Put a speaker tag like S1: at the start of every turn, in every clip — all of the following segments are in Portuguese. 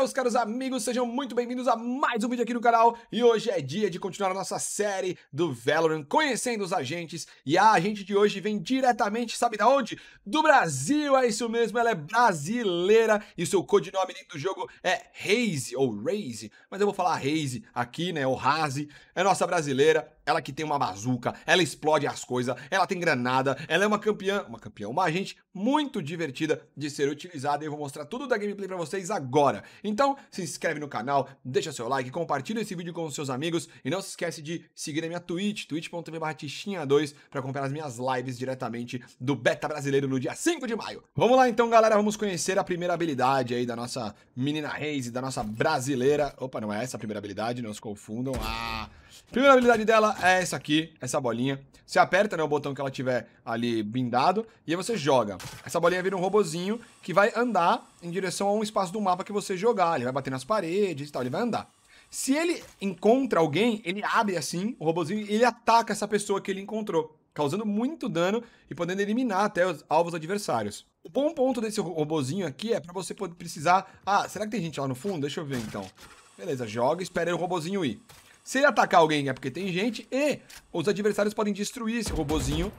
S1: meus caros amigos, sejam muito bem-vindos a mais um vídeo aqui no canal e hoje é dia de continuar a nossa série do Valorant, conhecendo os agentes e a agente de hoje vem diretamente, sabe da onde? Do Brasil, é isso mesmo, ela é brasileira e seu codinome dentro do jogo é Raze ou Raze, mas eu vou falar Raze aqui, né, ou Raze, é nossa brasileira, ela que tem uma bazuca, ela explode as coisas, ela tem granada, ela é uma campeã, uma campeã, uma agente muito divertida de ser utilizada e eu vou mostrar tudo da gameplay para vocês agora. Então, se inscreve no canal, deixa seu like, compartilha esse vídeo com os seus amigos e não se esquece de seguir a minha Twitch, twitch.tv/tichinha2 para acompanhar as minhas lives diretamente do Beta Brasileiro no dia 5 de maio. Vamos lá então, galera, vamos conhecer a primeira habilidade aí da nossa menina Raze, e da nossa brasileira. Opa, não é essa a primeira habilidade, não se confundam. Ah, Primeira habilidade dela é essa aqui, essa bolinha. Você aperta né, o botão que ela tiver ali blindado e aí você joga. Essa bolinha vira um robozinho que vai andar em direção a um espaço do mapa que você jogar. Ele vai bater nas paredes e tal, ele vai andar. Se ele encontra alguém, ele abre assim o robozinho e ele ataca essa pessoa que ele encontrou, causando muito dano e podendo eliminar até os alvos adversários. O bom ponto desse robozinho aqui é para você poder precisar... Ah, será que tem gente lá no fundo? Deixa eu ver então. Beleza, joga e espera o robozinho ir. Se ele atacar alguém é porque tem gente e os adversários podem destruir esse robozinho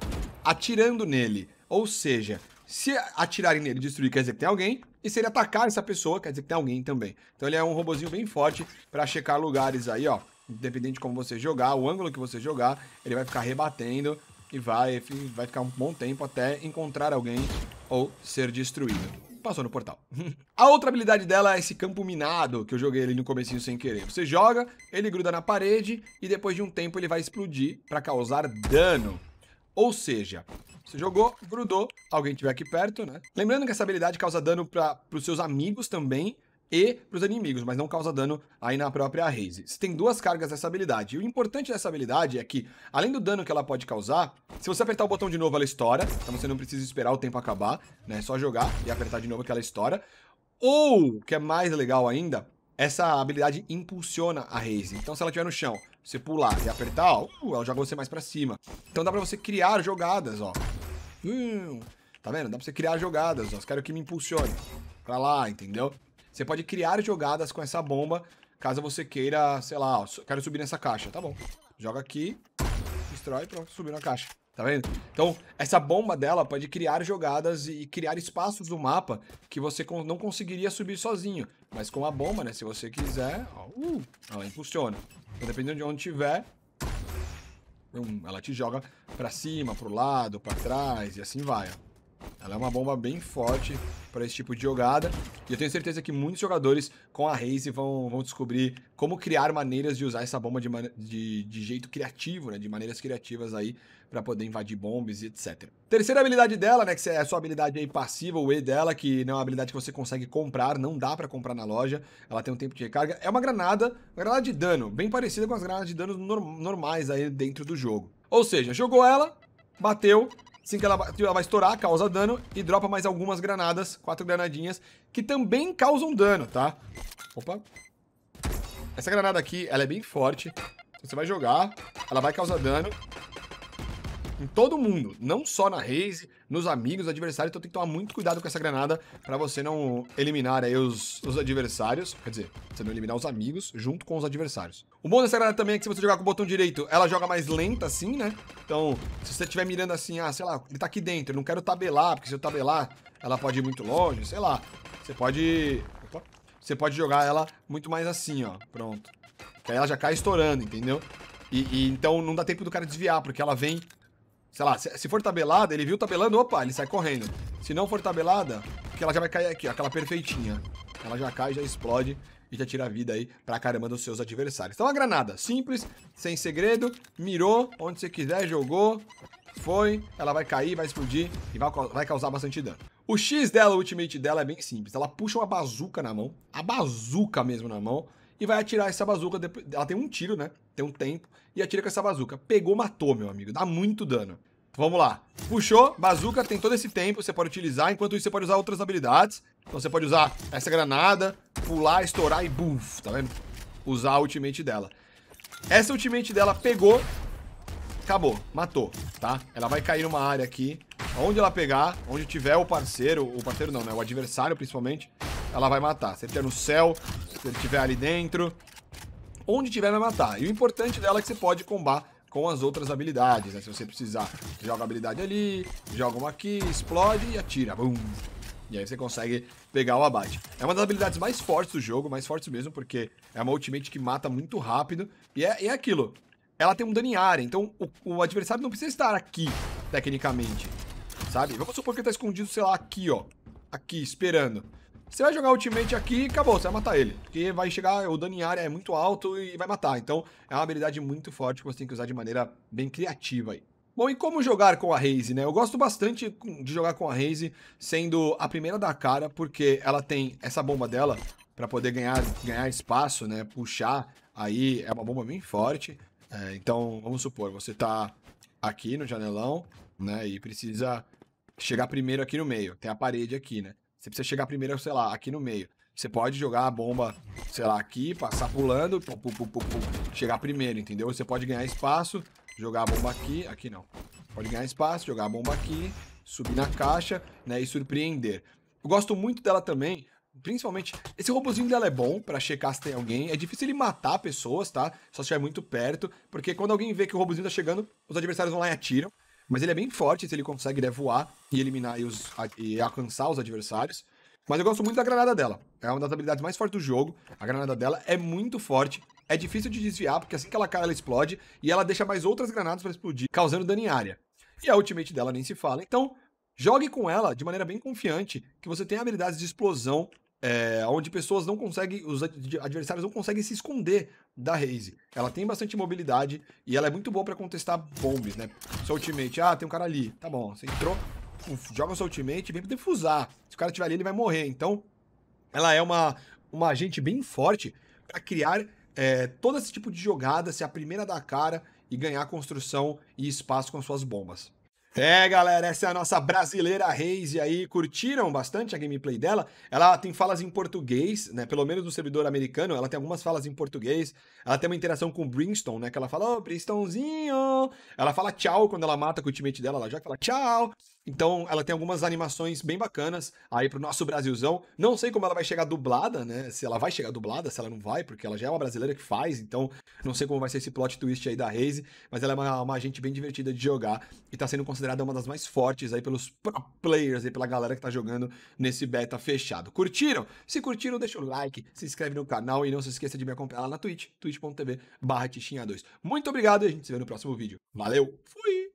S1: atirando nele. Ou seja, se atirarem nele e destruir, quer dizer que tem alguém. E se ele atacar essa pessoa, quer dizer que tem alguém também. Então ele é um robozinho bem forte para checar lugares aí, ó. Independente de como você jogar, o ângulo que você jogar, ele vai ficar rebatendo e vai, vai ficar um bom tempo até encontrar alguém ou ser destruído passou no portal. a outra habilidade dela é esse campo minado, que eu joguei ali no comecinho sem querer. Você joga, ele gruda na parede e depois de um tempo ele vai explodir para causar dano. Ou seja, você jogou, grudou, alguém tiver aqui perto, né? Lembrando que essa habilidade causa dano para os seus amigos também, e para os inimigos, mas não causa dano aí na própria raise. Você tem duas cargas dessa habilidade. E o importante dessa habilidade é que, além do dano que ela pode causar, se você apertar o botão de novo, ela estoura. Então você não precisa esperar o tempo acabar, né? É só jogar e apertar de novo que ela estoura. Ou, que é mais legal ainda, essa habilidade impulsiona a raise. Então se ela estiver no chão, você pular e apertar, ó, uh, ela joga você mais para cima. Então dá para você criar jogadas, ó. Hum, tá vendo? Dá pra você criar jogadas, ó. Quero que me impulsione pra lá, entendeu? Você pode criar jogadas com essa bomba, caso você queira, sei lá, ó, quero subir nessa caixa. Tá bom. Joga aqui, destrói, pronto, subiu na caixa. Tá vendo? Então, essa bomba dela pode criar jogadas e criar espaços no mapa que você não conseguiria subir sozinho. Mas com a bomba, né? Se você quiser, uh, ela impulsiona. Então, dependendo de onde tiver, ela te joga pra cima, pro lado, pra trás e assim vai, ó. Ela é uma bomba bem forte para esse tipo de jogada. E eu tenho certeza que muitos jogadores com a Raze vão, vão descobrir como criar maneiras de usar essa bomba de, de, de jeito criativo, né? De maneiras criativas aí para poder invadir bombas e etc. Terceira habilidade dela, né? Que é a sua habilidade aí passiva, o E dela, que não é uma habilidade que você consegue comprar, não dá para comprar na loja. Ela tem um tempo de recarga. É uma granada, uma granada de dano, bem parecida com as granadas de dano normais aí dentro do jogo. Ou seja, jogou ela, bateu, Assim que ela, tipo, ela vai estourar, causa dano e dropa mais algumas granadas, quatro granadinhas, que também causam dano, tá? Opa. Essa granada aqui, ela é bem forte. Você vai jogar, ela vai causar dano em todo mundo, não só na raise, nos amigos, adversários, então tem que tomar muito cuidado com essa granada para você não eliminar aí os, os adversários, quer dizer, você não eliminar os amigos junto com os adversários. O bom dessa granada também é que se você jogar com o botão direito, ela joga mais lenta assim, né? Então, se você estiver mirando assim, ah, sei lá, ele tá aqui dentro, eu não quero tabelar, porque se eu tabelar, ela pode ir muito longe, sei lá. Você pode... Opa. Você pode jogar ela muito mais assim, ó. Pronto. Que aí ela já cai estourando, entendeu? E, e, então não dá tempo do cara desviar, porque ela vem Sei lá, se, for tabelada, ele viu tabelando, opa, ele sai correndo. Se não for tabelada, porque ela já vai cair aqui, ó, aquela perfeitinha. Ela já cai, já explode e já tira a vida aí pra caramba dos seus adversários. Então, a granada, simples, sem segredo, mirou onde você quiser, jogou, foi, ela vai cair, vai explodir e vai, vai causar bastante dano. O X dela, o ultimate dela é bem simples. Ela puxa uma bazuca na mão, a bazuca mesmo na mão, e vai atirar essa bazuca. Ela tem um tiro, né? Tem um tempo. E atira com essa bazuca. Pegou, matou, meu amigo. Dá muito dano. Vamos lá. Puxou, bazuca, tem todo esse tempo, você pode utilizar. Enquanto isso, você pode usar outras habilidades. Então você pode usar essa granada, pular, estourar e buff, tá vendo? Usar a ultimate dela. Essa ultimate dela pegou, acabou, matou, tá? Ela vai cair numa área aqui, onde ela pegar, onde tiver o parceiro, o parceiro não, né? O adversário, principalmente, ela vai matar. Se ele estiver no céu, se ele estiver ali dentro, onde tiver vai matar. E o importante dela é que você pode combar com as outras habilidades, né? Se você precisar, joga a habilidade ali, joga uma aqui, explode e atira. Bum. E aí você consegue pegar o abate. É uma das habilidades mais fortes do jogo, mais fortes mesmo, porque é uma ultimate que mata muito rápido. E é, é aquilo, ela tem um dano em área, então o, o, adversário não precisa estar aqui, tecnicamente, sabe? Vamos supor que ele tá escondido, sei lá, aqui, ó. Aqui, esperando. Você vai jogar ultimate aqui e acabou, você vai matar ele. Porque vai chegar, o dano em área é muito alto e vai matar. Então, é uma habilidade muito forte que você tem que usar de maneira bem criativa aí. Bom, e como jogar com a Raze, né? Eu gosto bastante de jogar com a Raze, sendo a primeira da cara, porque ela tem essa bomba dela para poder ganhar, ganhar espaço, né? Puxar, aí é uma bomba bem forte. É, então, vamos supor, você tá aqui no janelão, né? E precisa chegar primeiro aqui no meio. Tem a parede aqui, né? Você precisa chegar primeiro, sei lá, aqui no meio. Você pode jogar a bomba, sei lá, aqui, passar pulando, pu, pu, pu, chegar primeiro, entendeu? Você pode ganhar espaço, jogar a bomba aqui, aqui não. Pode ganhar espaço, jogar a bomba aqui, subir na caixa, né, e surpreender. Eu gosto muito dela também, principalmente, esse robozinho dela é bom para checar se tem alguém. É difícil ele matar pessoas, tá? Só se estiver muito perto, porque quando alguém vê que o robozinho tá chegando, os adversários vão lá e atiram. Mas ele é bem forte, se então ele consegue né, voar e eliminar e, os, a, e alcançar os adversários. Mas eu gosto muito da granada dela. É uma das habilidades mais fortes do jogo. A granada dela é muito forte. É difícil de desviar, porque assim que ela cai, ela explode. E ela deixa mais outras granadas para explodir, causando dano em área. E a ultimate dela nem se fala. Então, jogue com ela de maneira bem confiante, que você tem habilidades de explosão é, onde pessoas não conseguem, os adversários não conseguem se esconder da Raze. Ela tem bastante mobilidade e ela é muito boa para contestar bombes, né? Seu ultimate, ah, tem um cara ali, tá bom, você entrou, joga seu ultimate, vem pra defusar. Se o cara estiver ali, ele vai morrer. Então, ela é uma, uma agente bem forte para criar é, todo esse tipo de jogada, ser a primeira da cara e ganhar construção e espaço com as suas bombas. É, galera, essa é a nossa brasileira Reis. E aí, curtiram bastante a gameplay dela? Ela tem falas em português, né? Pelo menos no servidor americano, ela tem algumas falas em português. Ela tem uma interação com o Brimstone, né? Que ela fala, ô, oh, Brimstonezinho! Ela fala tchau quando ela mata com o ultimate dela. Ela já fala tchau. Então, ela tem algumas animações bem bacanas aí pro nosso Brasilzão. Não sei como ela vai chegar dublada, né? Se ela vai chegar dublada, se ela não vai, porque ela já é uma brasileira que faz, então não sei como vai ser esse plot twist aí da Raze, mas ela é uma, uma gente bem divertida de jogar e tá sendo considerada uma das mais fortes aí pelos pro players e pela galera que tá jogando nesse beta fechado. Curtiram? Se curtiram, deixa o like, se inscreve no canal e não se esqueça de me acompanhar lá na Twitch, twitch.tv tichinha 2 Muito obrigado e a gente se vê no próximo vídeo. Valeu, fui!